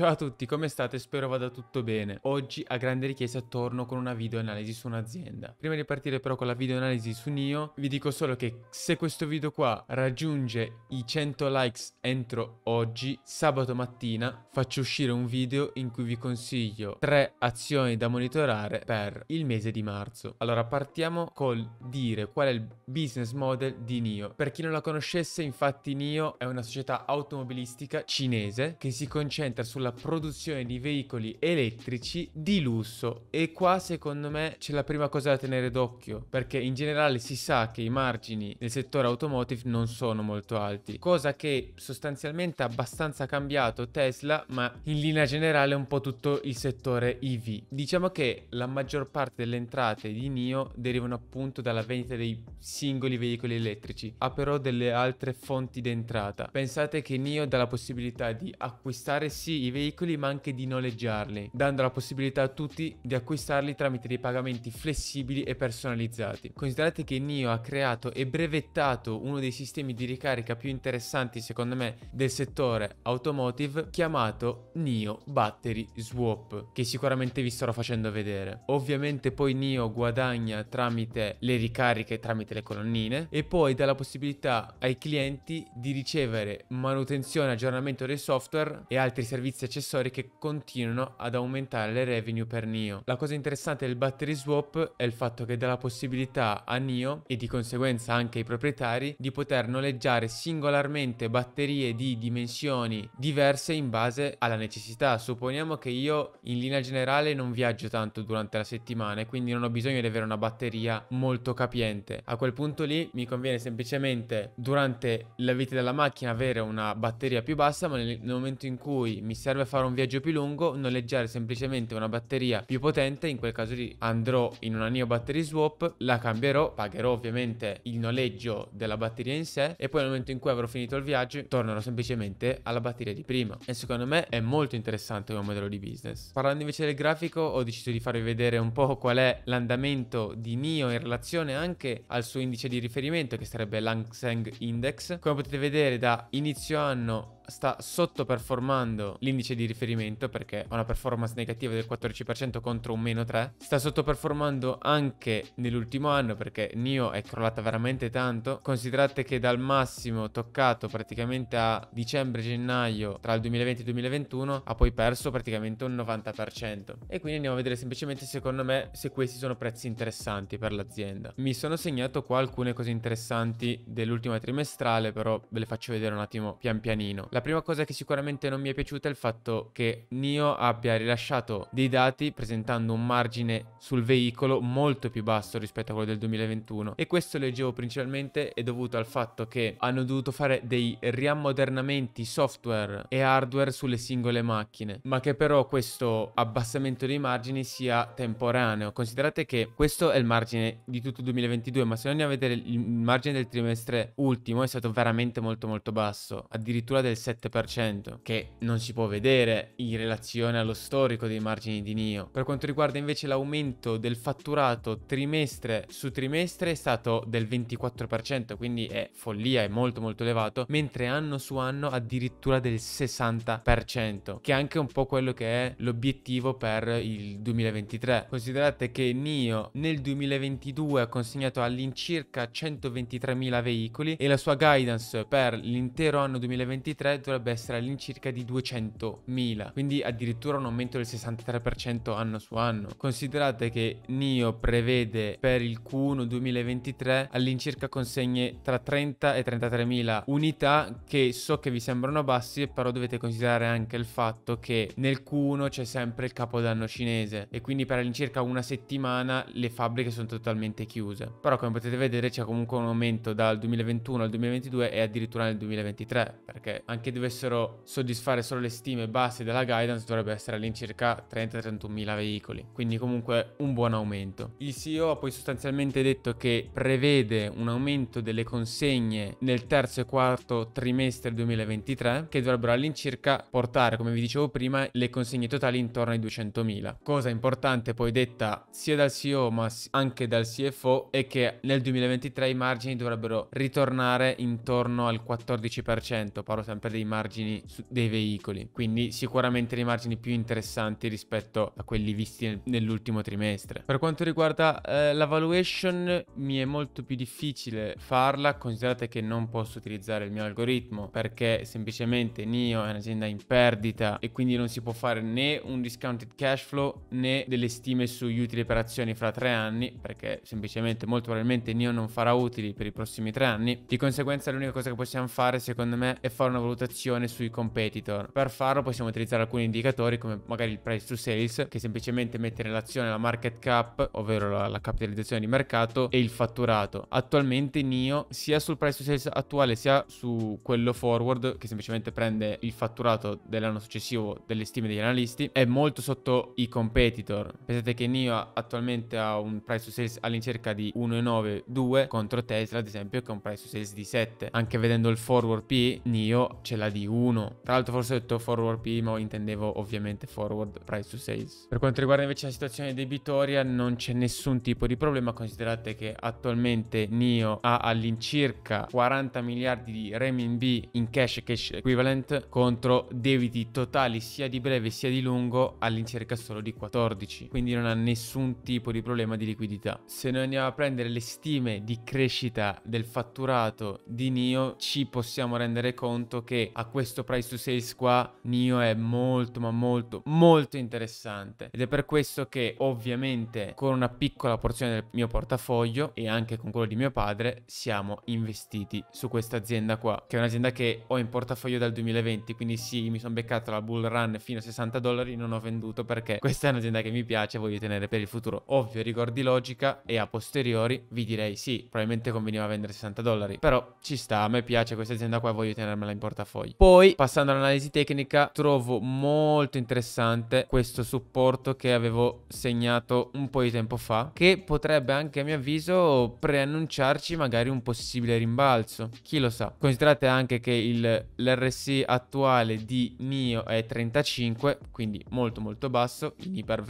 Ciao a tutti, come state? Spero vada tutto bene. Oggi a grande richiesta torno con una videoanalisi su un'azienda. Prima di partire però con la videoanalisi su Nio, vi dico solo che se questo video qua raggiunge i 100 likes entro oggi, sabato mattina faccio uscire un video in cui vi consiglio 3 azioni da monitorare per il mese di marzo. Allora partiamo col dire qual è il business model di Nio. Per chi non la conoscesse, infatti Nio è una società automobilistica cinese che si concentra sulla la produzione di veicoli elettrici di lusso e qua secondo me c'è la prima cosa da tenere d'occhio perché in generale si sa che i margini nel settore automotive non sono molto alti, cosa che sostanzialmente ha abbastanza cambiato Tesla ma in linea generale un po' tutto il settore EV. Diciamo che la maggior parte delle entrate di NIO derivano appunto dalla vendita dei singoli veicoli elettrici, ha però delle altre fonti d'entrata. Pensate che NIO dà la possibilità di acquistare sì i veicoli veicoli ma anche di noleggiarli, dando la possibilità a tutti di acquistarli tramite dei pagamenti flessibili e personalizzati. Considerate che NIO ha creato e brevettato uno dei sistemi di ricarica più interessanti secondo me del settore automotive chiamato NIO Battery Swap, che sicuramente vi starò facendo vedere. Ovviamente poi NIO guadagna tramite le ricariche, tramite le colonnine e poi dà la possibilità ai clienti di ricevere manutenzione, aggiornamento del software e altri servizi servizi accessori che continuano ad aumentare le revenue per NIO. La cosa interessante del battery swap è il fatto che dà la possibilità a NIO e di conseguenza anche ai proprietari di poter noleggiare singolarmente batterie di dimensioni diverse in base alla necessità. Supponiamo che io in linea generale non viaggio tanto durante la settimana e quindi non ho bisogno di avere una batteria molto capiente. A quel punto lì mi conviene semplicemente durante la vita della macchina avere una batteria più bassa ma nel momento in cui mi serve serve fare un viaggio più lungo, noleggiare semplicemente una batteria più potente, in quel caso lì andrò in una Neo Battery Swap, la cambierò, pagherò ovviamente il noleggio della batteria in sé e poi nel momento in cui avrò finito il viaggio tornerò semplicemente alla batteria di prima. E secondo me è molto interessante come modello di business. Parlando invece del grafico ho deciso di farvi vedere un po' qual è l'andamento di NIO in relazione anche al suo indice di riferimento che sarebbe l'Hang Seng Index. Come potete vedere da inizio anno sta sottoperformando l'indice di riferimento perché ha una performance negativa del 14% contro un meno 3. Sta sottoperformando anche nell'ultimo anno perché Nio è crollata veramente tanto. Considerate che dal massimo toccato praticamente a dicembre-gennaio tra il 2020 e il 2021 ha poi perso praticamente un 90%. E quindi andiamo a vedere semplicemente secondo me se questi sono prezzi interessanti per l'azienda. Mi sono segnato qua alcune cose interessanti dell'ultima trimestrale però ve le faccio vedere un attimo pian pianino. La la prima cosa che sicuramente non mi è piaciuta è il fatto che Nio abbia rilasciato dei dati presentando un margine sul veicolo molto più basso rispetto a quello del 2021 e questo leggevo principalmente è dovuto al fatto che hanno dovuto fare dei riammodernamenti software e hardware sulle singole macchine, ma che però questo abbassamento dei margini sia temporaneo. Considerate che questo è il margine di tutto il 2022, ma se andiamo a vedere il margine del trimestre ultimo è stato veramente molto molto basso, addirittura del 6%. 7%, che non si può vedere in relazione allo storico dei margini di NIO. Per quanto riguarda invece l'aumento del fatturato trimestre su trimestre è stato del 24%, quindi è follia, è molto molto elevato, mentre anno su anno addirittura del 60%, che è anche un po' quello che è l'obiettivo per il 2023. Considerate che NIO nel 2022 ha consegnato all'incirca 123.000 veicoli e la sua guidance per l'intero anno 2023 totale dovrebbe essere all'incirca di 200.000, quindi addirittura un aumento del 63% anno su anno. Considerate che NIO prevede per il Q1 2023 all'incirca consegne tra 30 e 33.000 unità che so che vi sembrano bassi, però dovete considerare anche il fatto che nel Q1 c'è sempre il capodanno cinese e quindi per all'incirca una settimana le fabbriche sono totalmente chiuse. Però come potete vedere c'è comunque un aumento dal 2021 al 2022 e addirittura nel 2023, perché anche anche dovessero soddisfare solo le stime basse della guidance dovrebbe essere all'incirca 30-31 mila veicoli, quindi comunque un buon aumento. Il CEO ha poi sostanzialmente detto che prevede un aumento delle consegne nel terzo e quarto trimestre 2023 che dovrebbero all'incirca portare, come vi dicevo prima, le consegne totali intorno ai 200 mila Cosa importante poi detta sia dal CEO ma anche dal CFO è che nel 2023 i margini dovrebbero ritornare intorno al 14%, parlo sempre sempre dei margini dei veicoli, quindi sicuramente dei margini più interessanti rispetto a quelli visti nell'ultimo trimestre. Per quanto riguarda eh, la valuation mi è molto più difficile farla, considerate che non posso utilizzare il mio algoritmo perché semplicemente NIO è un'azienda in perdita e quindi non si può fare né un discounted cash flow né delle stime sugli utili per azioni fra tre anni perché semplicemente molto probabilmente NIO non farà utili per i prossimi tre anni. Di conseguenza l'unica cosa che possiamo fare secondo me è fare una valutazione valutazione sui competitor. Per farlo possiamo utilizzare alcuni indicatori come magari il price to sales che semplicemente mette in relazione la market cap, ovvero la, la capitalizzazione di mercato e il fatturato. Attualmente NIO sia sul price to sales attuale sia su quello forward che semplicemente prende il fatturato dell'anno successivo delle stime degli analisti è molto sotto i competitor. Pensate che NIO attualmente ha un price to sales all'incirca di 1,92 contro Tesla ad esempio che ha un price to sales di 7. Anche vedendo il forward P NIO ce l'ha di 1. Tra l'altro forse ho detto forward primo, intendevo ovviamente forward price to sales. Per quanto riguarda invece la situazione debitoria non c'è nessun tipo di problema, considerate che attualmente NIO ha all'incirca 40 miliardi di renminbi in cash cash equivalent contro debiti totali sia di breve sia di lungo all'incirca solo di 14, quindi non ha nessun tipo di problema di liquidità. Se noi andiamo a prendere le stime di crescita del fatturato di NIO ci possiamo rendere conto che che a questo price to sales qua Nio è molto ma molto molto interessante ed è per questo che ovviamente con una piccola porzione del mio portafoglio e anche con quello di mio padre siamo investiti su questa azienda qua che è un'azienda che ho in portafoglio dal 2020 quindi sì mi sono beccato la bull run fino a 60 dollari non ho venduto perché questa è un'azienda che mi piace e voglio tenere per il futuro ovvio ricordi logica e a posteriori vi direi sì probabilmente conveniva vendere 60 dollari però ci sta a me piace questa azienda qua voglio tenermela in portafoglio portafogli. Poi, passando all'analisi tecnica, trovo molto interessante questo supporto che avevo segnato un po' di tempo fa, che potrebbe anche a mio avviso preannunciarci magari un possibile rimbalzo. Chi lo sa? Considerate anche che il, l'RSI attuale di NIO è 35, quindi molto molto basso, in iper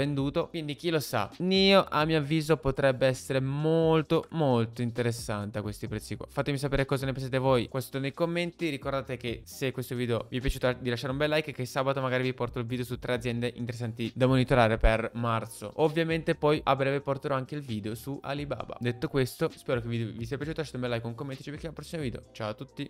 quindi chi lo sa? NIO a mio avviso potrebbe essere molto molto interessante a questi prezzi qua. Fatemi sapere cosa ne pensate voi questo nei commenti, ricordate che se questo video vi è piaciuto di lasciare un bel like che sabato magari vi porto il video su tre aziende interessanti da monitorare per marzo. Ovviamente poi a breve porterò anche il video su Alibaba. Detto questo, spero che il vi sia piaciuto, lasciate un bel like, un commento e ci vediamo al prossimo video. Ciao a tutti!